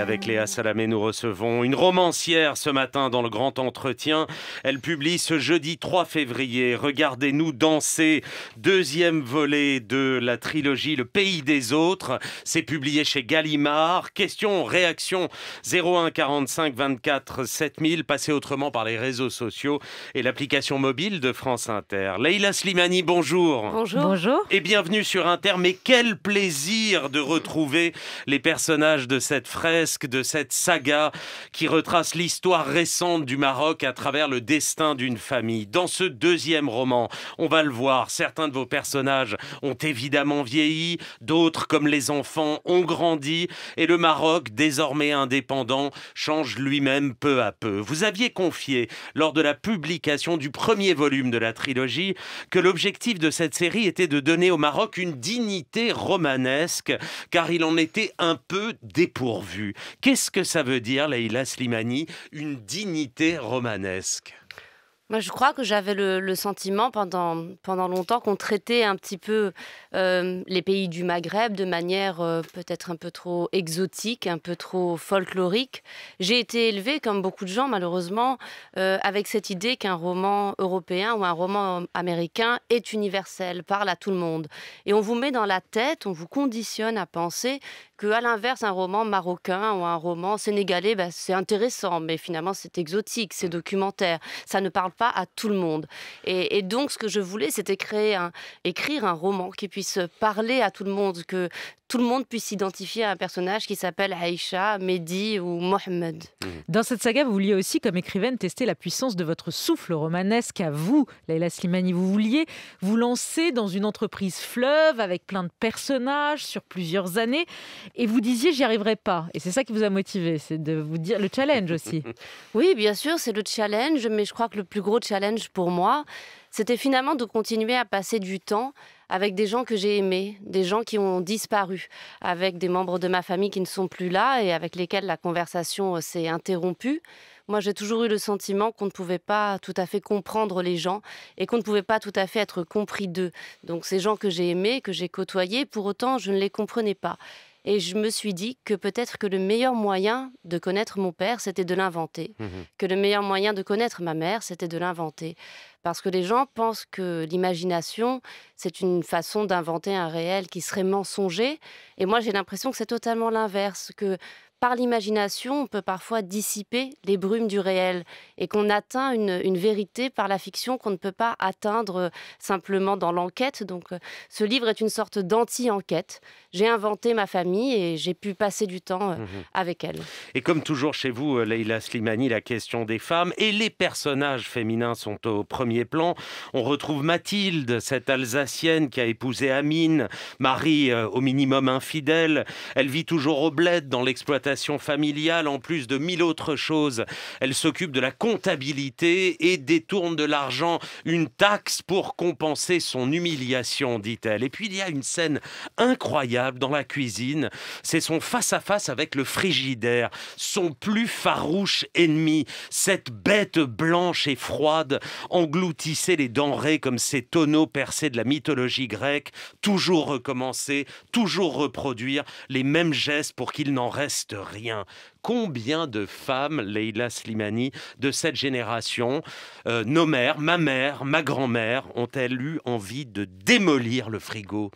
avec Léa Salamé, nous recevons une romancière ce matin dans le grand entretien. Elle publie ce jeudi 3 février Regardez-nous danser, deuxième volet de la trilogie Le pays des autres. C'est publié chez Gallimard. Question, réaction 01 45 24 7000. Passé autrement par les réseaux sociaux et l'application mobile de France Inter. Leïla Slimani, bonjour. Bonjour. Bonjour. Et bienvenue sur Inter. Mais quel plaisir de retrouver les personnages de cette fraise de cette saga qui retrace l'histoire récente du Maroc à travers le destin d'une famille. Dans ce deuxième roman, on va le voir, certains de vos personnages ont évidemment vieilli, d'autres, comme les enfants, ont grandi, et le Maroc, désormais indépendant, change lui-même peu à peu. Vous aviez confié, lors de la publication du premier volume de la trilogie, que l'objectif de cette série était de donner au Maroc une dignité romanesque, car il en était un peu dépourvu. Qu'est-ce que ça veut dire, Leïla Slimani, une dignité romanesque je crois que j'avais le, sentiment pendant, pendant longtemps qu'on traitait un petit peu euh, les pays du Maghreb de manière euh, peut-être un peu trop exotique, un peu trop folklorique. J'ai été élevée, comme beaucoup de gens malheureusement, euh, avec cette idée qu'un roman européen ou un roman américain est universel, parle à tout le monde. Et on vous met dans la tête, on vous conditionne à penser que, l'inverse, un roman marocain ou un roman sénégalais, bah, c'est intéressant, mais finalement c'est exotique, c'est mm. documentaire, ça ne parle à tout le monde. Et, donc, ce que je voulais, c'était créer un, écrire un roman qui puisse parler à tout le monde, que tout le monde puisse s'identifier à un personnage qui s'appelle Aïcha, Mehdi ou Mohamed. Mm. Dans cette saga, vous vouliez aussi, comme écrivaine, tester la puissance de votre souffle romanesque à vous, Leila Slimani. Vous vouliez vous lancer dans une entreprise fleuve avec plein de personnages sur plusieurs années et vous disiez j'y arriverai pas. Et c'est ça qui vous a motivé, c'est de vous dire le challenge aussi. Oui, bien sûr, c'est le challenge, mais je crois que le plus gros challenge pour moi, c'était finalement de continuer à passer du temps avec des gens que j'ai aimés, des gens qui ont disparu, avec des membres de ma famille qui ne sont plus là et avec lesquels la conversation euh, s'est interrompue. Moi, j'ai toujours eu le sentiment qu'on ne pouvait pas tout à fait comprendre les gens et qu'on ne pouvait pas tout à fait être compris d'eux. Donc, ces gens que j'ai aimés, que j'ai côtoyés, pour autant, je ne les comprenais pas. Et je me suis dit que peut-être que le meilleur moyen de connaître mon père, c'était de l'inventer. Mhm. Que le meilleur moyen de connaître ma mère, c'était de l'inventer. Parce que les gens pensent que l'imagination, c'est une façon d'inventer un réel qui serait mensonger. Et moi, j'ai l'impression que c'est totalement l'inverse. Que par l'imagination, on peut parfois dissiper les brumes du réel et qu'on atteint une, vérité par la fiction qu'on ne peut pas atteindre euh, simplement dans l'enquête. Donc euh, ce livre est une sorte d'anti-enquête. J'ai inventé ma famille et j'ai pu passer du temps euh, mhm. avec elle. Et comme toujours chez vous, Leila Slimani, la question des femmes et les personnages féminins sont au premier plan. On retrouve Mathilde, cette Alsacienne qui a épousé Amine, Marie au minimum infidèle. Elle vit toujours au bled dans l'exploitation familiale, en plus de mille autres choses. Elle s'occupe de la comptabilité et détourne de l'argent une taxe pour compenser son humiliation, dit-elle. Et puis il y a une scène incroyable dans la cuisine. C'est son face-à-face -face avec le frigidaire, son plus farouche ennemi, cette bête blanche et froide engloutissait les denrées comme ces tonneaux percés de la mythologie grecque, toujours recommencer, toujours reproduire les mêmes gestes pour qu'il n'en reste rien. Combien de femmes, Leila Slimani, de cette génération, euh, nos mères, ma mère, ma grand-mère, ont-elles eu envie de démolir le frigo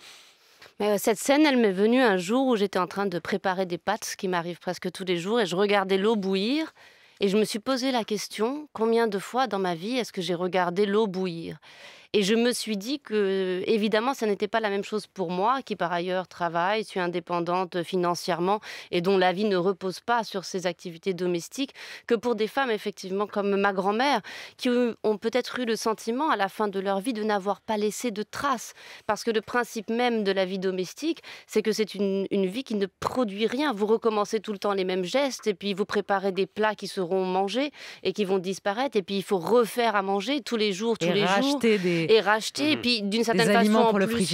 euh, cette scène, elle m'est venue un jour où j'étais en train de préparer des pâtes, ce qui m'arrive presque tous les jours, et je regardais l'eau bouillir. Et je me suis posé la question, combien de fois dans ma vie est-ce que j'ai regardé l'eau bouillir et je me suis dit que, évidemment, ça n'était pas la même chose pour moi, qui par ailleurs travaille, suis indépendante financièrement et dont la vie ne repose pas sur ses activités domestiques, que pour des femmes, effectivement, comme ma grand-mère, qui ont peut-être eu le sentiment à la fin de leur vie de n'avoir pas laissé de traces. Parce que le principe même de la vie domestique, c'est que c'est une, vie qui ne produit rien. Vous recommencez tout le temps les mêmes gestes et puis vous préparez des plats qui seront mangés et qui vont disparaître. Et puis il faut refaire à manger tous les jours, tous les jours. Des et racheter. Et mhm. puis d'une certaine façon, en plus,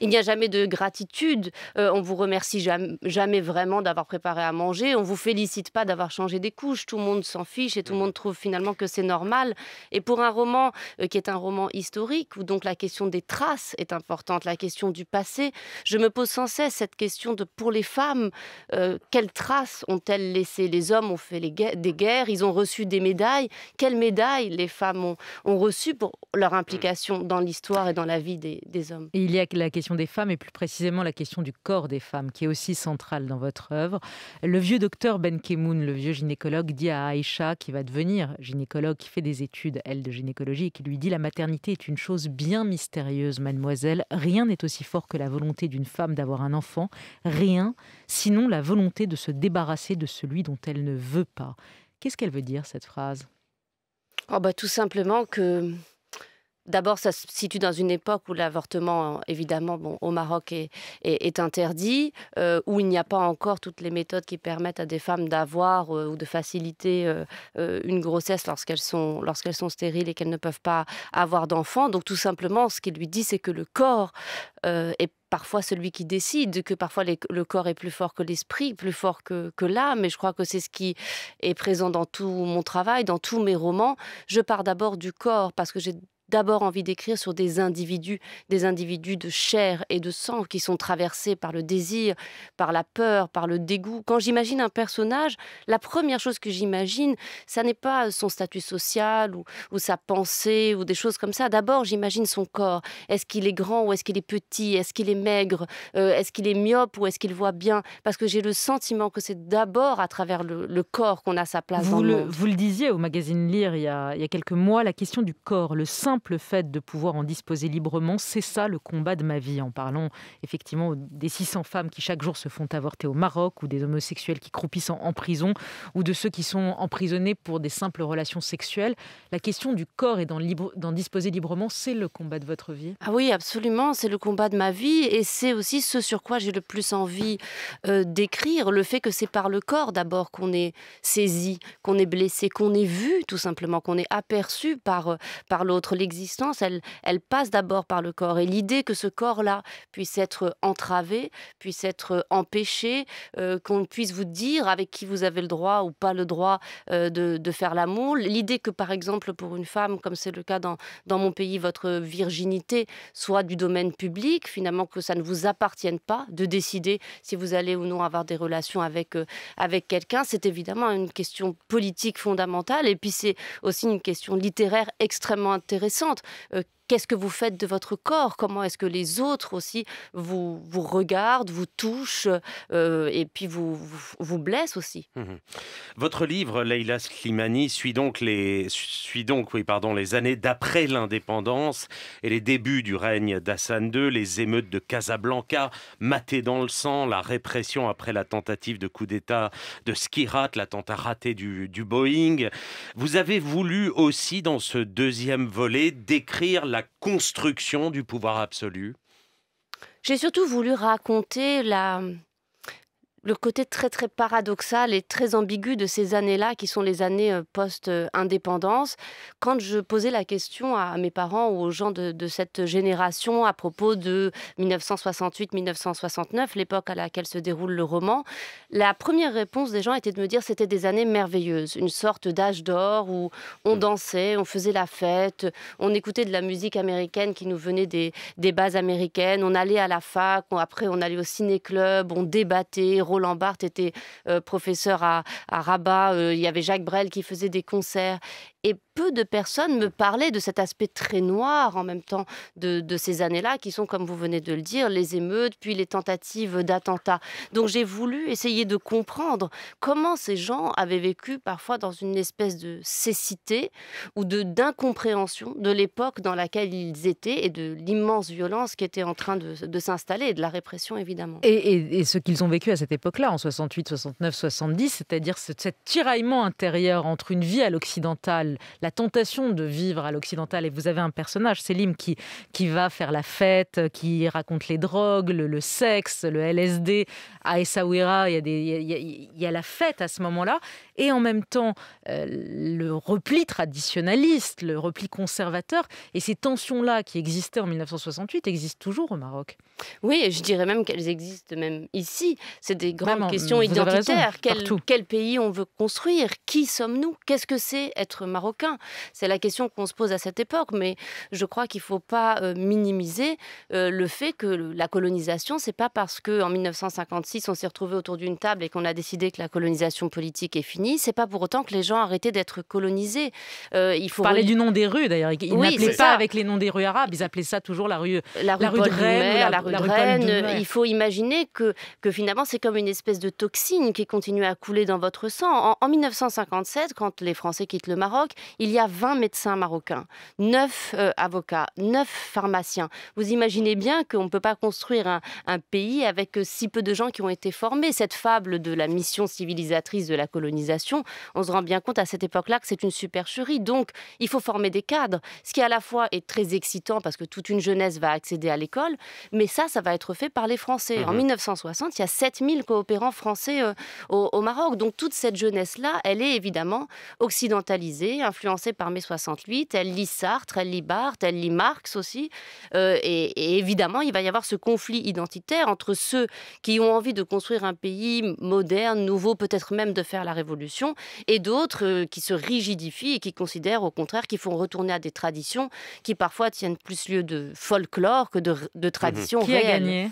il n'y a jamais de gratitude. on euh, on vous remercie jamais, jamais vraiment d'avoir préparé à manger. On vous félicite pas d'avoir changé des couches. Tout le monde s'en fiche et tout le mhm. monde trouve finalement que c'est normal. Et pour un roman euh, qui est un roman historique où donc la question des traces est importante, la question du passé, je me pose sans cesse cette question de pour les femmes, euh, quelles traces ont-elles laissées Les hommes ont fait les des guerres, ils ont reçu des médailles. Quelles médailles les femmes ont, ont reçues pour leur mhm. implication dans l'histoire et dans la vie des, hommes. Et il y a la question des femmes et plus précisément la question du corps des femmes qui est aussi centrale dans votre œuvre. Le vieux docteur Ben Kemoun, le vieux gynécologue, dit à Aïcha, qui va devenir gynécologue, qui fait des études, elle, de gynécologie, et qui lui dit La maternité est une chose bien mystérieuse, mademoiselle. Rien n'est aussi fort que la volonté d'une femme d'avoir un enfant. Rien, sinon la volonté de se débarrasser de celui dont elle ne veut pas. Qu'est-ce qu'elle veut dire cette phrase oh bah, Tout simplement que D'abord, ça se situe dans une époque où l'avortement, euh, évidemment, bon, au Maroc est, est, interdit, euh, où il n'y a pas encore toutes les méthodes qui permettent à des femmes d'avoir euh, ou de faciliter une grossesse lorsqu'elles sont, sont stériles et qu'elles ne peuvent pas avoir d'enfants. Donc, tout simplement, ce qu'il lui dit, c'est que le corps est parfois celui qui décide, que parfois le corps est plus fort que l'esprit, plus fort que, que l'âme. Et je crois que c'est ce qui est présent dans tout mon travail, dans tous mes romans. Je pars d'abord du corps parce que j'ai d'abord envie d'écrire sur des individus, des individus de chair et de sang qui sont traversés par le désir, par la peur, par le dégoût. Quand j'imagine un personnage, la première chose que j'imagine, ça n'est pas son statut social ou, sa pensée ou des choses comme ça. D'abord, j'imagine son corps. Est-ce qu'il est grand ou est-ce qu'il est petit Est-ce qu'il est maigre euh, Est-ce qu'il est myope ou est-ce qu'il voit bien Parce que j'ai le sentiment que c'est d'abord à travers le, corps qu'on a sa place. dans le, monde. vous le disiez au magazine Lire il y a, quelques mois, la question du corps, le sein le fait de pouvoir en disposer librement, c'est ça le combat de ma vie. En parlant effectivement des 600 femmes qui chaque jour se font avorter au Maroc, ou des homosexuels qui croupissent en, prison, ou de ceux qui sont emprisonnés pour des simples relations sexuelles, la question du corps et d'en disposer librement, c'est le combat de votre vie. Ah oui, absolument, c'est le combat de ma vie, et c'est aussi ce sur quoi j'ai le plus envie euh, d'écrire, le fait que c'est par le corps d'abord qu'on est saisi, qu'on est blessé, qu'on est vu tout simplement, qu'on est aperçu par, euh, par l'autre elle, passe d'abord par le corps. Et l'idée que ce corps-là puisse être entravé, puisse être euh, empêché, euh, qu'on puisse vous dire avec qui vous avez le droit ou pas le droit euh, de, faire l'amour, l'idée que par exemple pour une femme, comme c'est le cas dans, dans mon pays, votre virginité soit du domaine public, finalement que ça ne vous appartienne pas de décider si vous allez ou non avoir des relations avec, avec quelqu'un, c'est évidemment une question politique fondamentale et puis c'est aussi une question littéraire extrêmement intéressante cent qu'est-ce que vous faites de votre corps Comment est-ce que les autres aussi vous, vous regardent, vous touchent euh, et puis vous, vous, blessent aussi mmh Votre livre, Leila Slimani, suit donc les, donc, oui, pardon, les années d'après l'indépendance et les débuts du règne d'Hassan II, les émeutes de Casablanca, maté dans le sang, la répression après la tentative de coup d'État de Skirat, l'attentat raté du, du Boeing. Vous avez voulu aussi, dans ce deuxième volet, décrire construction du pouvoir absolu J'ai surtout voulu raconter la, le côté très très paradoxal et très ambigu de ces années-là, qui sont les années euh, post-indépendance. Quand je posais la question à mes parents ou aux gens de, cette génération à propos de 1968-1969, l'époque à laquelle se déroule le roman, la première réponse des gens était de me dire que c'était des années merveilleuses, une sorte d'âge d'or où on mm. dansait, on faisait la fête, on écoutait de la musique américaine qui nous venait des, des bases américaines, on allait à la fac, après on allait au ciné-club, on débattait, Roland était euh, professeur à, à Rabat, euh, il y avait Jacques Brel qui faisait des concerts. Et peu de personnes me parlaient de cet aspect très noir en même temps de, de ces années-là, qui sont, comme vous venez de le dire, les émeutes, puis les tentatives d'attentats. Donc j'ai voulu essayer de comprendre comment ces gens avaient vécu parfois dans une espèce de cécité ou de d'incompréhension de l'époque dans laquelle ils étaient et de l'immense violence qui était en train de, de s'installer et de la répression évidemment. Et, et, et ce qu'ils ont vécu à cette époque époque-là, en 68, 69, 70, c'est-à-dire ce, cet tiraillement intérieur entre une vie à l'occidental, la tentation de vivre à l'occidental, et vous avez un personnage, Selim, qui, qui va faire la fête, qui raconte les drogues, le, sexe, le LSD. À Essaouira, il y, a des, il, y a, la fête à ce moment-là, et en même temps, euh, le repli traditionnaliste, le repli conservateur, et ces tensions-là qui existaient en 1968 existent toujours au Maroc. Oui, je dirais même qu'elles existent même ici. C'est grandes Vraiment, questions identitaires. quel, pays on veut construire Qui sommes-nous Qu'est-ce que c'est être marocain C'est la question qu'on se pose à cette époque, mais je crois qu'il ne faut pas euh, minimiser euh, le fait que la colonisation, c'est pas parce qu'en 1956, on s'est retrouvé autour d'une table et qu'on a décidé que la colonisation politique est finie, c'est pas pour autant que les gens arrêtaient d'être colonisés. Euh, il faut parler du nom des rues d'ailleurs. Ils n'appelaient pas avec les noms des rues arabes, ils appelaient ça toujours la rue, la rue, de Rennes, la, rue Il faut imaginer que, que finalement c'est comme une espèce de toxine qui continue à couler dans votre sang. En, 1957, quand les Français quittent le Maroc, il y a 20 médecins marocains, 9 euh, avocats, 9 pharmaciens. Vous imaginez bien qu'on ne peut pas construire un, pays avec euh, si peu de gens qui ont été formés. Cette fable de la mission civilisatrice de la colonisation, on se rend bien compte à cette époque-là que c'est une supercherie. Donc, il faut former des cadres, ce qui à la fois est très excitant parce que toute une jeunesse va accéder à l'école, mais ça, ça va être fait par les Français. Mmh en 1960, il y a 7000 coopérants français euh, au, Maroc. Donc toute cette jeunesse-là, elle est évidemment occidentalisée, influencée par mai 68. Elle lit Sartre, elle lit Barthes, elle lit Marx aussi. Euh, et, évidemment, il va y avoir ce conflit identitaire entre ceux qui ont envie de construire un pays moderne, nouveau, peut-être même de faire la révolution, et d'autres euh, qui se rigidifient et qui considèrent au contraire qu'ils font retourner à des traditions qui parfois tiennent plus lieu de folklore que de, mhm. tradition réelle.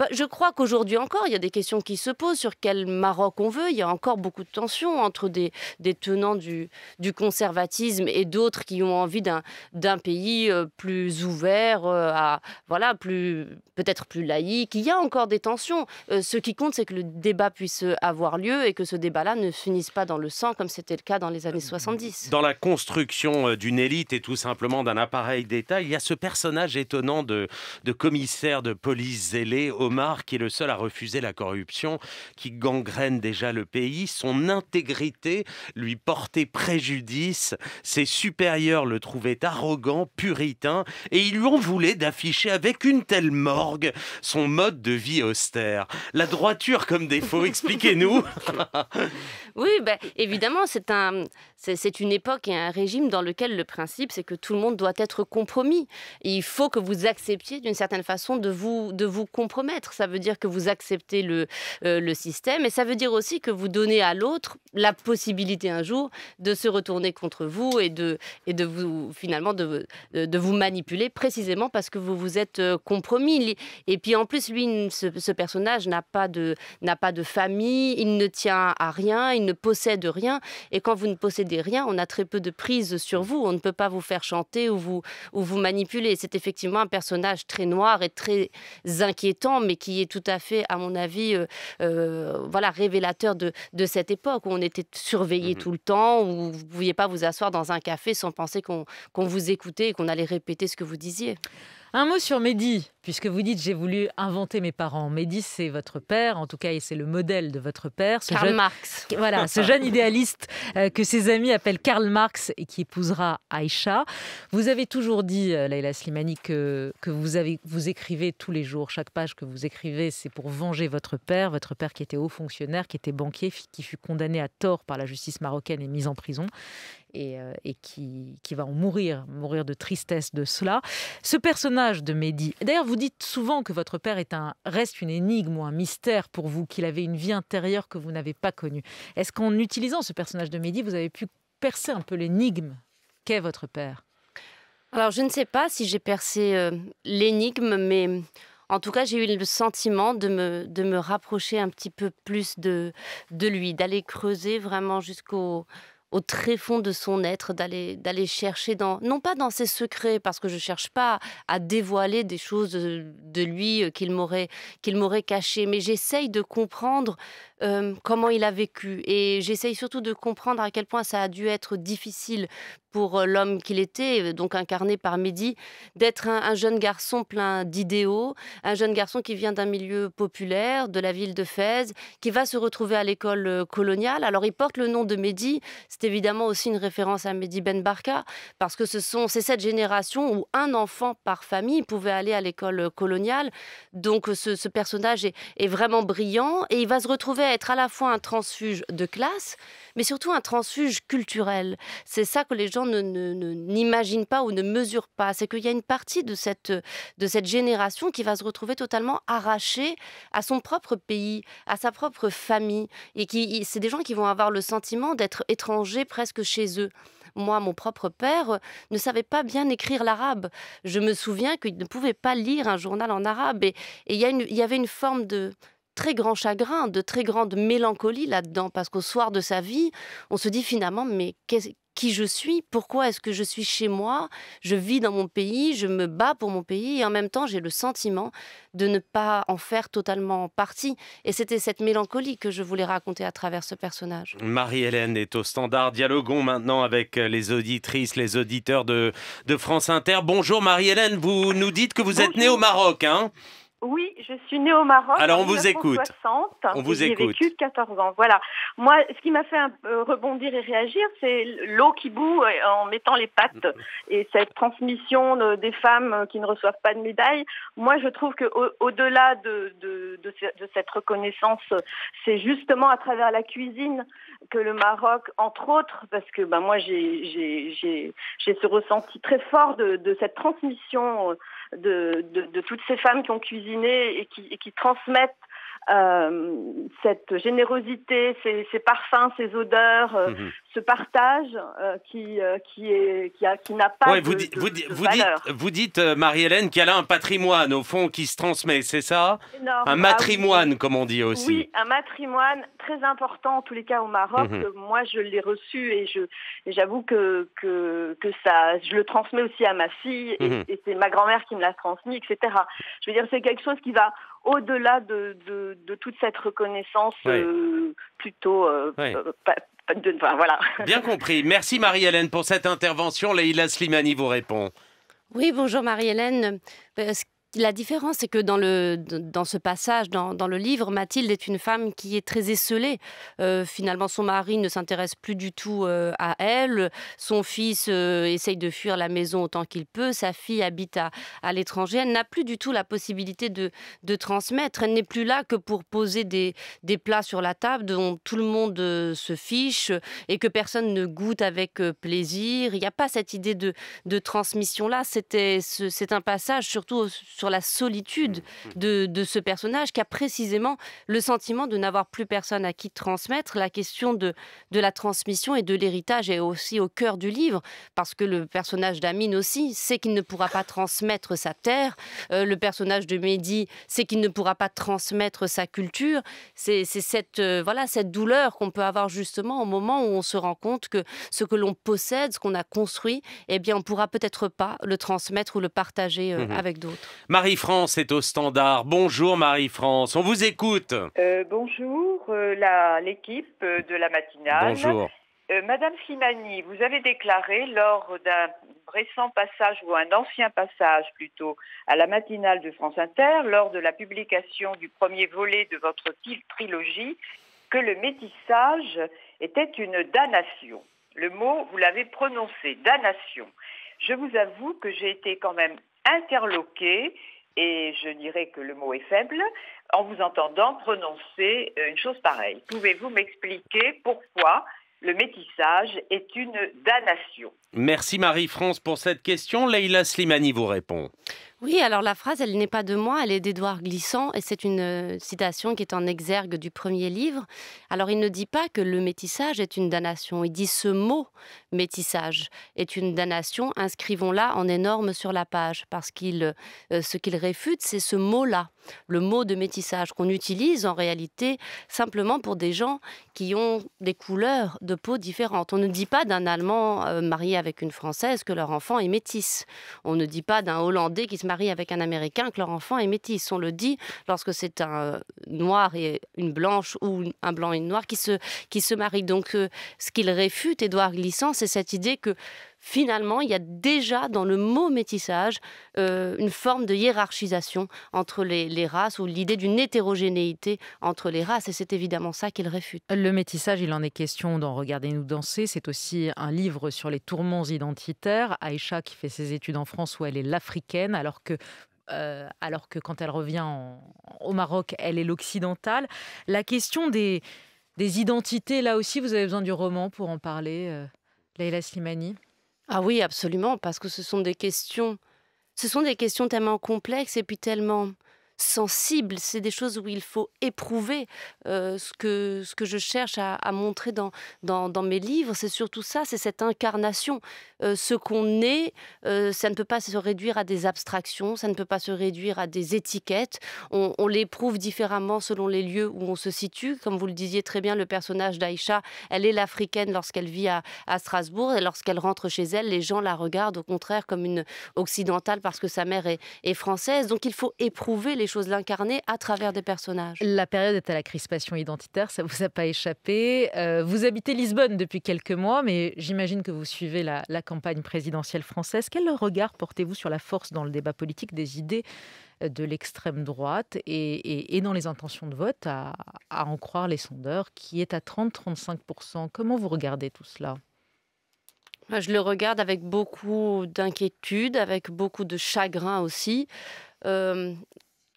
Bah, je crois qu'aujourd'hui encore, il y a des questions qui se posent sur quel Maroc on veut. Il y a encore beaucoup de tensions entre des, des tenants du, du, conservatisme et d'autres qui ont envie d'un pays euh, plus ouvert, euh, à, voilà, plus peut-être plus laïque. Il y a encore des tensions. Euh, ce qui compte, c'est que le débat puisse avoir lieu et que ce débat-là ne finisse pas dans le sang comme c'était le cas dans les années 70. Dans la construction d'une élite et tout simplement d'un appareil d'État, il y a ce personnage étonnant de, de commissaire de police zélé, Omar, qui est le seul à refuser la corruption qui gangrène déjà le pays. Son intégrité lui portait préjudice. Ses supérieurs le trouvaient arrogant, puritain, et ils lui ont voulu d'afficher avec une telle morgue son mode de vie austère. La droiture comme défaut, expliquez-nous. oui, ben, évidemment, c'est un, c'est une époque et un régime dans lequel le principe, c'est que tout le monde doit être compromis. il faut que vous acceptiez d'une certaine façon de vous, de vous compromettre. Ça veut dire que vous acceptez le, euh, le système et ça veut dire aussi que vous donnez à l'autre la possibilité un jour de se retourner contre vous et de, et de vous finalement de, de vous manipuler précisément parce que vous vous êtes euh, compromis. Et puis en plus, lui, ce, personnage n'a pas, de, pas de famille, il ne tient à rien, il ne possède rien. Et quand vous ne possédez rien, on a très peu de prise sur vous. On ne peut pas vous faire chanter ou vous, ou vous manipuler. C'est effectivement un personnage très noir et très inquiétant, mais mais qui est tout à fait, à mon avis, euh, euh, voilà, révélateur de, cette époque où on était surveillé mmh tout le temps, où vous ne pouviez pas vous asseoir dans un café sans penser qu'on vous écoutait et qu'on allait répéter ce que vous disiez. Un mot sur Mehdi, puisque vous dites j'ai voulu inventer mes parents. Mehdi, c'est votre père, en tout cas, et c'est le modèle de votre père. Ce Karl Marx. Voilà, ce jeune idéaliste euh, que ses amis appellent Karl Marx et qui épousera Aïcha. Vous avez toujours dit, euh, Leila Slimani, que, vous écrivez tous les jours, chaque page que vous écrivez, c'est pour venger votre père, votre père qui était haut fonctionnaire, qui était banquier, qui fut condamné à tort par la justice marocaine et mis en prison et, euh, qui, va en mourir, mourir de tristesse de cela. Ce personnage de Mehdi, d'ailleurs, vous dites souvent que votre père est un, reste une énigme ou un mystère pour vous, qu'il avait une vie intérieure que vous n'avez pas connue. Est-ce qu'en utilisant ce personnage de Mehdi, vous avez pu percer un peu l'énigme qu'est votre père Alors, je ne sais pas si j'ai percé euh, l'énigme, mais en tout cas, j'ai eu le sentiment de me, de me rapprocher un petit peu plus de, de lui, d'aller creuser vraiment jusqu'au au fond de son être, d'aller d'aller chercher dans non pas dans ses secrets parce que je cherche pas à dévoiler des choses euh, de, lui euh, qu'il m'aurait qu'il m'aurait caché, mais j'essaye de comprendre euh, comment il a vécu. Et j'essaye surtout de comprendre à quel point ça a dû être difficile pour euh, l'homme qu'il était, euh, donc incarné par Mehdi, d'être un, jeune garçon plein d'idéaux, un jeune garçon qui vient d'un milieu populaire, de la ville de Fès, qui va se retrouver à l'école coloniale. Alors il porte le nom de Mehdi, c'est évidemment aussi une référence à Mehdi Ben Barka, parce que ce sont c'est cette génération où un enfant par famille pouvait aller à l'école coloniale. Donc ce, personnage est, est, vraiment brillant et il va se retrouver être à la fois un transfuge de classe, mais surtout un transfuge culturel. C'est ça que les gens n'imaginent ne, ne, pas ou ne mesurent pas. C'est qu'il y a une partie de cette, de cette génération qui va se retrouver totalement arrachée à son propre pays, à sa propre famille. Et qui, c'est des gens qui vont avoir le sentiment d'être étrangers presque chez eux. Moi, mon propre père euh, ne savait pas bien écrire l'arabe. Je me souviens qu'il ne pouvait pas lire un journal en arabe. Et il y, y avait une forme de très grand chagrin, de très grande mélancolie là-dedans, parce qu'au soir de sa vie, on se dit finalement, mais qui je suis, pourquoi est-ce que je suis chez moi, je vis dans mon pays, je me bats pour mon pays et en même temps j'ai le sentiment de ne pas en faire totalement partie. Et c'était cette mélancolie que je voulais raconter à travers ce personnage. Marie-Hélène est au standard. Dialoguons maintenant avec euh, les auditrices, les auditeurs de, France Inter. Bonjour Marie-Hélène, vous nous dites que vous êtes née au Maroc. Hein oui, je suis née au Maroc. Alors on vous écoute. On vous J'ai vécu 14 ans. Voilà. Moi, ce qui m'a fait un peu rebondir et réagir, c'est l'eau qui boue euh, en mettant les pattes et cette transmission des femmes qui ne reçoivent pas de médaille. Moi, je trouve que au-delà de, de, cette reconnaissance, c'est justement à travers la cuisine que le Maroc, entre autres, parce que ben moi j'ai ce ressenti très fort de, cette transmission euh, de, de, de, toutes ces femmes qui ont cuisiné et qui, et qui transmettent euh, cette générosité, ces, parfums, ces odeurs, euh, mhm. ce partage euh, qui, qui, est, qui, a, qui n'a pas de, vous, vous, Dites, vous dites, Marie-Hélène, qu'elle a un patrimoine, au fond, qui se transmet, c'est ça Un ah matrimoine, comme on dit aussi. Oui, un matrimoine très important, en tous les cas au Maroc. Mhm. Moi, je l'ai reçu et je, j'avoue que, que, ça, je le transmets aussi à ma fille et, mhm. et c'est ma grand-mère qui me l'a transmis, etc. Je veux dire, c'est quelque chose qui va au-delà de, de, toute cette reconnaissance euh, plutôt euh, euh, pas, de, voilà. Bien compris. Merci Marie-Hélène pour cette intervention. Leïla Slimani vous répond. Oui, bonjour Marie-Hélène la différence, c'est que dans, le, dans ce passage, dans, dans, le livre, Mathilde est une femme qui est très esselée. Euh, finalement, son mari ne s'intéresse plus du tout euh, à elle. Son fils euh, essaye de fuir la maison autant qu'il peut. Sa fille habite à, l'étranger. Elle n'a plus du tout la possibilité de, de transmettre. Elle n'est plus là que pour poser des, des, plats sur la table dont tout le monde se fiche et que personne ne goûte avec plaisir. Il n'y a pas cette idée de, de transmission-là. C'est un passage surtout sur la solitude mm, mm. de, ce personnage qui a précisément le sentiment de n'avoir plus personne à qui transmettre. La question de, de la transmission et de l'héritage est aussi au cœur du livre, parce que le personnage d'Amine aussi sait qu'il ne pourra pas transmettre sa terre. Euh, le personnage de Mehdi sait qu'il ne pourra pas transmettre sa culture. C'est cette, euh, voilà, cette douleur qu'on peut avoir justement au moment où on se rend compte que ce que l'on possède, ce qu'on a construit, et eh bien, on pourra peut-être pas le transmettre ou le partager euh, mm-hmm. avec d'autres. Marie-France est au standard. Bonjour Marie-France, on vous écoute. Euh, bonjour euh, l'équipe euh, de la matinale. Bonjour. Madame Simani, vous avez déclaré lors d'un récent passage ou un ancien passage plutôt à la matinale de France Inter, lors de la publication du premier volet de votre trilogie, que le métissage était une damnation. Le mot, vous l'avez prononcé, damnation. Je vous avoue que j'ai été quand même interloqué, et je dirais que le mot est faible, en vous entendant prononcer euh, une chose pareille. Pouvez-vous m'expliquer pourquoi le métissage est une damnation Merci Marie-France pour cette question. Leïla Slimani vous répond. Oui, alors la phrase, elle n'est pas de moi, elle est d'Édouard Glissant, et c'est une euh, citation qui est en exergue du premier livre. Alors il ne dit pas que le métissage est une damnation, il dit ce mot métissage est une damnation, inscrivons-la en énorme sur la page, parce qu'il, euh, ce qu'il réfute, c'est ce mot-là, le mot de métissage qu'on utilise en réalité simplement pour des gens qui ont des couleurs de peau différentes. On ne dit pas d'un Allemand euh, marié avec une Française que leur enfant est métisse. On ne dit pas d'un Hollandais qui se avec un Américain que leur enfant est métis. On le dit lorsque c'est un euh, noir et une blanche ou un blanc et une noire qui se, qui se marient. Donc, euh, ce qu'il réfute, Édouard Glissant, c'est cette idée que finalement, il y a déjà dans le mot métissage euh, une forme de hiérarchisation entre les, races ou l'idée d'une hétérogénéité entre les races. Et c'est évidemment ça qu'il réfute. Le métissage, il en est question dans Regardez-nous danser. C'est aussi un livre sur les tourments identitaires. Aïcha, qui fait ses études en France où elle est l'africaine, alors que euh, alors que quand elle revient au Maroc, elle est l'occidentale. La question des, identités, là aussi, vous avez besoin du roman pour en parler, euh, Slimani ah oui, absolument, parce que ce sont des questions, ce sont des questions tellement complexes et puis tellement sensible, c'est des choses où il faut éprouver euh, ce, que, ce que je cherche à, montrer dans, dans, mes livres. C'est surtout ça, c'est cette incarnation. Euh, ce qu'on est, euh, ça ne peut pas se réduire à des abstractions, ça ne peut pas se réduire à des étiquettes. On, on l'éprouve différemment selon les lieux où on se situe. Comme vous le disiez très bien, le personnage d'Aïcha, elle est l'africaine lorsqu'elle vit à, Strasbourg et lorsqu'elle rentre chez elle, les gens la regardent au contraire comme une occidentale parce que sa mère est, est française. Donc il faut éprouver les l'incarner à travers des personnages. La période est à la crispation identitaire, ça vous a pas échappé. Euh, vous habitez Lisbonne depuis quelques mois, mais j'imagine que vous suivez la, campagne présidentielle française. Quel regard portez-vous sur la force dans le débat politique des idées euh, de l'extrême droite et, dans les intentions de vote, à, en croire les sondeurs, qui est à 30-35%. Comment vous regardez tout cela Je le regarde avec beaucoup d'inquiétude, avec beaucoup de chagrin aussi. Euh,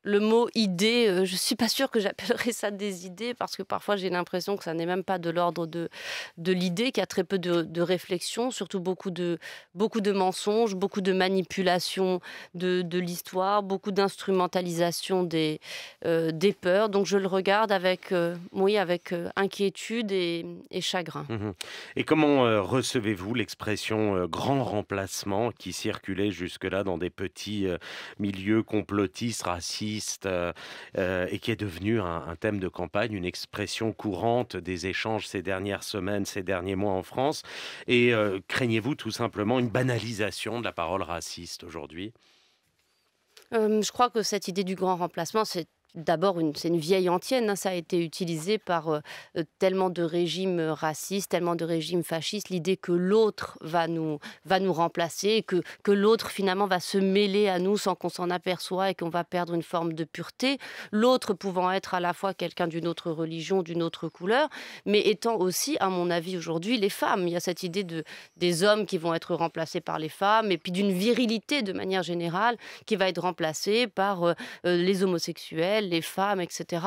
le mot idée, euh, je ne suis pas sûre que j'appellerais ça des idées, parce que parfois j'ai l'impression que ça n'est même pas de l'ordre de, de l'idée, qu'il y a très peu de, de, réflexion, surtout beaucoup de, beaucoup de mensonges, beaucoup de manipulation de, de l'histoire, beaucoup d'instrumentalisation des, euh, des peurs. Donc je le regarde avec, euh, avec inquiétude et, chagrin. Mmh et comment recevez-vous l'expression grand remplacement qui circulait jusque-là dans des petits milieux complotistes, racistes euh, euh, et qui est devenu un, thème de campagne, une expression courante des échanges ces dernières semaines, ces derniers mois en France. Et euh, craignez-vous tout simplement une banalisation de la parole raciste aujourd'hui je crois que cette idée du grand remplacement, c'est D'abord, c'est une vieille antienne, hein. ça a été utilisé par euh, euh, tellement de régimes euh, racistes, tellement de régimes fascistes, l'idée que l'autre va nous, va nous remplacer, que, que l'autre finalement va se mêler à nous sans qu'on s'en aperçoit et qu'on va perdre une forme de pureté, l'autre pouvant être à la fois quelqu'un d'une autre religion, d'une autre couleur, mais étant aussi, à mon avis aujourd'hui, les femmes. Il y a cette idée de, des hommes qui vont être remplacés par les femmes, et puis d'une virilité de manière générale qui va être remplacée par les homosexuels les femmes, etc.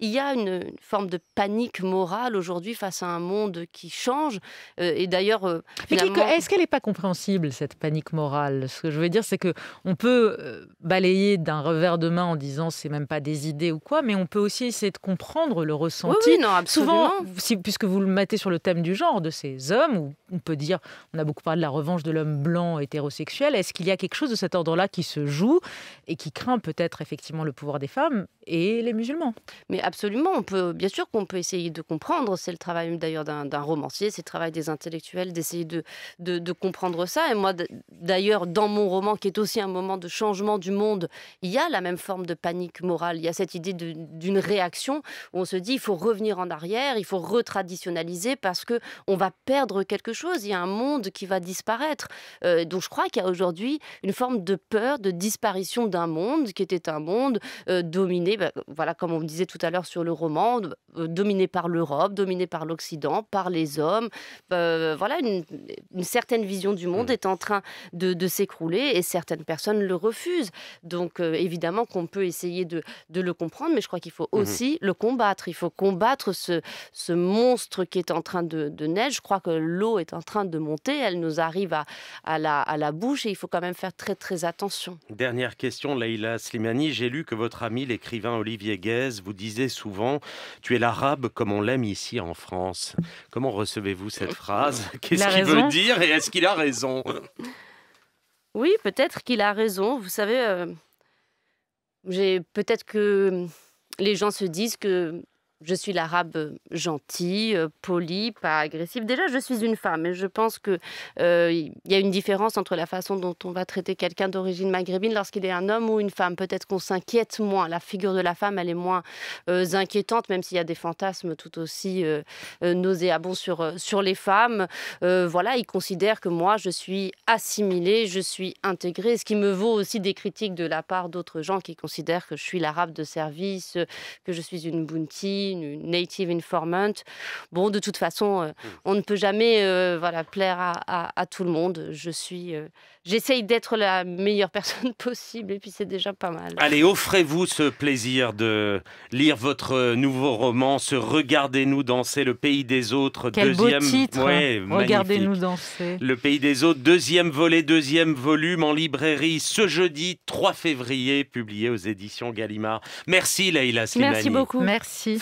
Il y a une, forme de panique morale aujourd'hui face à un monde qui change. Euh, et d'ailleurs, euh, est-ce qu'elle n'est pas compréhensible cette panique morale Ce que je veux dire, c'est que on peut euh, balayer d'un revers de main en disant c'est même pas des idées ou quoi, mais on peut aussi essayer de comprendre le ressenti. Oui, non, absolument. Souvent, puisque vous le mettez sur le thème du genre de ces hommes, où on peut dire, on a beaucoup parlé de la revanche de l'homme blanc hétérosexuel. Est-ce qu'il y a quelque chose de cet ordre-là qui se joue et qui craint peut-être effectivement le pouvoir des femmes et les musulmans. Mais absolument, on peut, bien sûr qu'on peut essayer de comprendre, c'est le travail d'ailleurs d'un romancier, c'est le travail des intellectuels d'essayer de, de, comprendre ça. Et moi, d'ailleurs, dans mon roman, qui est aussi un moment de changement du monde, il y a la même forme de panique morale, il y a cette idée d'une réaction où on se dit, il faut revenir en arrière, il faut retraditionnaliser parce que on va perdre quelque chose, il y a un monde qui va disparaître. Euh, donc je crois qu'il y a aujourd'hui une forme de peur, de disparition d'un monde qui était un monde euh, dominé bah, voilà, comme on me disait tout à l'heure sur le roman, euh, dominé par l'Europe, dominé par l'Occident, par les hommes. Euh, voilà, une, certaine vision du monde mm. est en train de, s'écrouler et certaines personnes le refusent. Donc euh, évidemment qu'on peut essayer de, le comprendre, mais je crois qu'il faut mm-hmm. aussi le combattre. Il faut combattre ce, monstre qui est en train de, naître. Je crois que l'eau est en train de monter, elle nous arrive à, la, bouche et il faut quand même faire très très attention. Dernière question, Leïla Slimani, j'ai lu que votre ami l'écrit Olivier Guèze, vous disait souvent Tu es l'arabe comme on l'aime ici en France. Comment recevez-vous cette phrase Qu'est-ce qu'il veut dire et est-ce qu'il a raison Oui, peut-être qu'il a raison. Vous savez, euh, j'ai peut-être que les gens se disent que je suis l'arabe euh, gentil, euh, poli, pas agressif. Déjà, je suis une femme et je pense qu'il euh, y a une différence entre la façon dont on va traiter quelqu'un d'origine maghrébine lorsqu'il est un homme ou une femme. Peut-être qu'on s'inquiète moins. La figure de la femme, elle est moins inquiétante, même s'il y a des fantasmes tout aussi nauséabonds sur, sur les femmes. voilà, ils considèrent que moi, je suis assimilée, je suis intégrée, ce qui me vaut aussi des critiques de la part d'autres gens qui considèrent que je suis l'arabe de service, que je suis une bounty une native informant. Bon, de toute façon, euh, hmm. on ne peut jamais euh, voilà, plaire à, tout le monde. Je suis, euh, J'essaye d'être la meilleure personne possible et puis c'est déjà pas mal. Allez, offrez-vous ce plaisir de lire votre nouveau roman, ce Regardez-nous danser, le pays des autres. Quel deuxième... beau titre hein. Regardez-nous danser. Le pays des autres, deuxième volet, deuxième volume en librairie ce jeudi 3 février, publié aux éditions Gallimard. Merci Leïla Slimani. Merci beaucoup. Merci.